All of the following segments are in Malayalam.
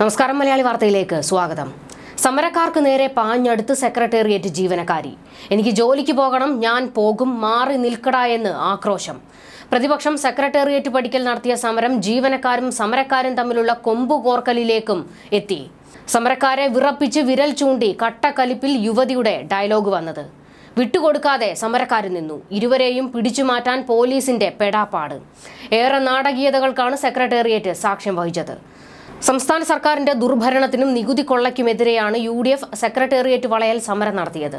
നമസ്കാരം മലയാളി വാർത്തയിലേക്ക് സ്വാഗതം സമരക്കാർക്ക് നേരെ പാഞ്ഞടുത്ത് സെക്രട്ടേറിയറ്റ് ജീവനക്കാരി എനിക്ക് ജോലിക്ക് പോകണം ഞാൻ പോകും മാറി നിൽക്കടാ എന്ന് ആക്രോശം പ്രതിപക്ഷം സെക്രട്ടേറിയറ്റ് പഠിക്കൽ നടത്തിയ സമരം ജീവനക്കാരും സമരക്കാരും തമ്മിലുള്ള കൊമ്പുകോർക്കലിലേക്കും എത്തി സമരക്കാരെ വിറപ്പിച്ച് വിരൽ ചൂണ്ടി കട്ടക്കലിപ്പിൽ യുവതിയുടെ ഡയലോഗ് വന്നത് വിട്ടുകൊടുക്കാതെ സമരക്കാർ നിന്നു ഇരുവരെയും പിടിച്ചു മാറ്റാൻ പോലീസിന്റെ പെടാപ്പാട് ഏറെ നാടകീയതകൾക്കാണ് സെക്രട്ടേറിയറ്റ് സാക്ഷ്യം വഹിച്ചത് സംസ്ഥാന സർക്കാരിന്റെ ദുർഭരണത്തിനും നികുതി കൊള്ളയ്ക്കുമെതിരെയാണ് യു ഡി എഫ് സെക്രട്ടേറിയറ്റ് വളയൽ സമരം നടത്തിയത്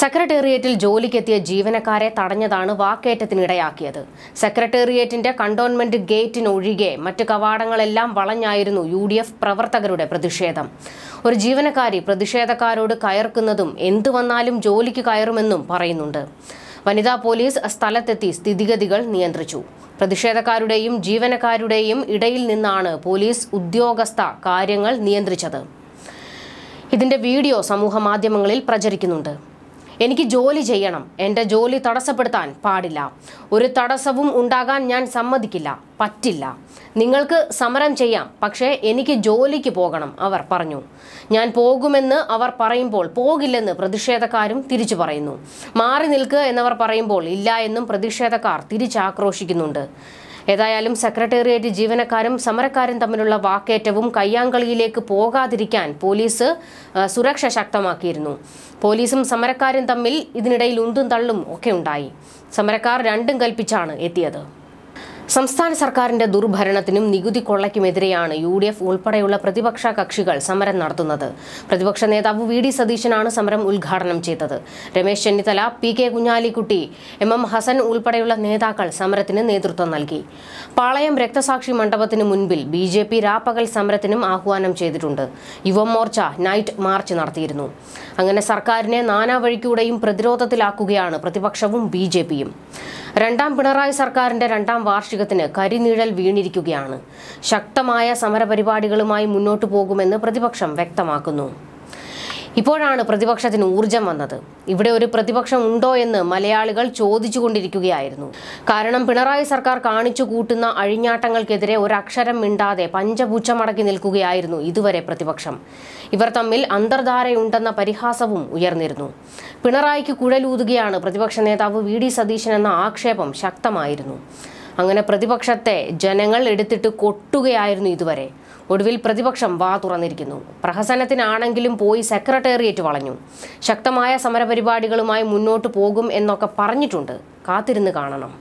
സെക്രട്ടേറിയറ്റിൽ ജോലിക്കെത്തിയ ജീവനക്കാരെ തടഞ്ഞതാണ് വാക്കേറ്റത്തിനിടയാക്കിയത് സെക്രട്ടേറിയറ്റിന്റെ കണ്ടോൺമെന്റ് ഗേറ്റിനൊഴികെ മറ്റ് കവാടങ്ങളെല്ലാം വളഞ്ഞായിരുന്നു യു ഡി എഫ് പ്രവർത്തകരുടെ പ്രതിഷേധം ഒരു ജീവനക്കാരി പ്രതിഷേധക്കാരോട് കയർക്കുന്നതും എന്തു വന്നാലും ജോലിക്ക് കയറുമെന്നും പറയുന്നുണ്ട് വനിതാ പോലീസ് സ്ഥലത്തെത്തി സ്ഥിതിഗതികൾ നിയന്ത്രിച്ചു പ്രതിഷേധക്കാരുടെയും ജീവനക്കാരുടെയും ഇടയിൽ നിന്നാണ് പോലീസ് ഉദ്യോഗസ്ഥ കാര്യങ്ങൾ നിയന്ത്രിച്ചത് ഇതിന്റെ വീഡിയോ സമൂഹ മാധ്യമങ്ങളിൽ പ്രചരിക്കുന്നുണ്ട് എനിക്ക് ജോലി ചെയ്യണം എൻ്റെ ജോലി തടസ്സപ്പെടുത്താൻ പാടില്ല ഒരു തടസ്സവും ഉണ്ടാകാൻ ഞാൻ സമ്മതിക്കില്ല പറ്റില്ല നിങ്ങൾക്ക് സമരം ചെയ്യാം പക്ഷേ എനിക്ക് ജോലിക്ക് പോകണം അവർ പറഞ്ഞു ഞാൻ പോകുമെന്ന് അവർ പറയുമ്പോൾ പോകില്ലെന്ന് പ്രതിഷേധക്കാരും തിരിച്ചു പറയുന്നു മാറി നിൽക്കുക എന്നവർ പറയുമ്പോൾ ഇല്ല എന്നും പ്രതിഷേധക്കാർ തിരിച്ചാക്രോശിക്കുന്നുണ്ട് ഏതായാലും സെക്രട്ടേറിയറ്റ് ജീവനക്കാരും സമരക്കാരും തമ്മിലുള്ള വാക്കേറ്റവും കയ്യാങ്കളിയിലേക്ക് പോകാതിരിക്കാൻ പോലീസ് സുരക്ഷ ശക്തമാക്കിയിരുന്നു പോലീസും സമരക്കാരും തമ്മിൽ ഇതിനിടയിൽ ഉന്തും തള്ളും ഒക്കെ ഉണ്ടായി സമരക്കാർ രണ്ടും കൽപ്പിച്ചാണ് എത്തിയത് സംസ്ഥാന സർക്കാരിന്റെ ദുർഭരണത്തിനും നികുതി കൊള്ളയ്ക്കുമെതിരെയാണ് യു ഡി എഫ് ഉൾപ്പെടെയുള്ള പ്രതിപക്ഷ കക്ഷികൾ സമരം നടത്തുന്നത് പ്രതിപക്ഷ നേതാവ് വി ഡി സതീശനാണ് സമരം ഉദ്ഘാടനം ചെയ്തത് Ramesh Chennithala P K Kunhalikutty M M Hassan ഉൾപ്പെടെയുള്ള നേതാക്കൾ സമരത്തിന് നേതൃത്വം നൽകി പാളയം രക്തസാക്ഷി മണ്ഡപത്തിന് മുൻപിൽ ബി ജെ പി രാപ്പകൽ സമരത്തിനും ആഹ്വാനം ചെയ്തിട്ടുണ്ട് യുവമോർച്ച നൈറ്റ് മാർച്ച് നടത്തിയിരുന്നു അങ്ങനെ സർക്കാരിനെ നാനാവഴിക്കൂടെയും പ്രതിരോധത്തിലാക്കുകയാണ് പ്രതിപക്ഷവും ബി രണ്ടാം പിണറായി സർക്കാരിന്റെ രണ്ടാം വാർഷിക കാർഷികത്തിന് കരിനീഴൽ വീണിരിക്കുകയാണ് ശക്തമായ സമരപരിപാടികളുമായി മുന്നോട്ടു പോകുമെന്ന് പ്രതിപക്ഷം വ്യക്തമാക്കുന്നു ഇപ്പോഴാണ് പ്രതിപക്ഷത്തിന് ഊർജം വന്നത് ഇവിടെ ഒരു പ്രതിപക്ഷം ഉണ്ടോ എന്ന് മലയാളികൾ ചോദിച്ചുകൊണ്ടിരിക്കുകയായിരുന്നു കാരണം പിണറായി സർക്കാർ കാണിച്ചു കൂട്ടുന്ന അഴിഞ്ഞാട്ടങ്ങൾക്കെതിരെ ഒരക്ഷരം മിണ്ടാതെ പഞ്ചപൂച്ചമടക്കി നിൽക്കുകയായിരുന്നു ഇതുവരെ പ്രതിപക്ഷം ഇവർ തമ്മിൽ അന്തർധാരയുണ്ടെന്ന പരിഹാസവും ഉയർന്നിരുന്നു പിണറായിക്ക് കുഴലൂതുകയാണ് പ്രതിപക്ഷ നേതാവ് വി ഡി സതീശൻ എന്ന ആക്ഷേപം ശക്തമായിരുന്നു അങ്ങനെ പ്രതിപക്ഷത്തെ ജനങ്ങൾ എടുത്തിട്ട് കൊട്ടുകയായിരുന്നു ഇതുവരെ ഒടുവിൽ പ്രതിപക്ഷം വാ തുറന്നിരിക്കുന്നു പ്രഹസനത്തിനാണെങ്കിലും പോയി സെക്രട്ടേറിയറ്റ് വളഞ്ഞു ശക്തമായ സമരപരിപാടികളുമായി മുന്നോട്ട് പോകും എന്നൊക്കെ പറഞ്ഞിട്ടുണ്ട് കാത്തിരുന്ന് കാണണം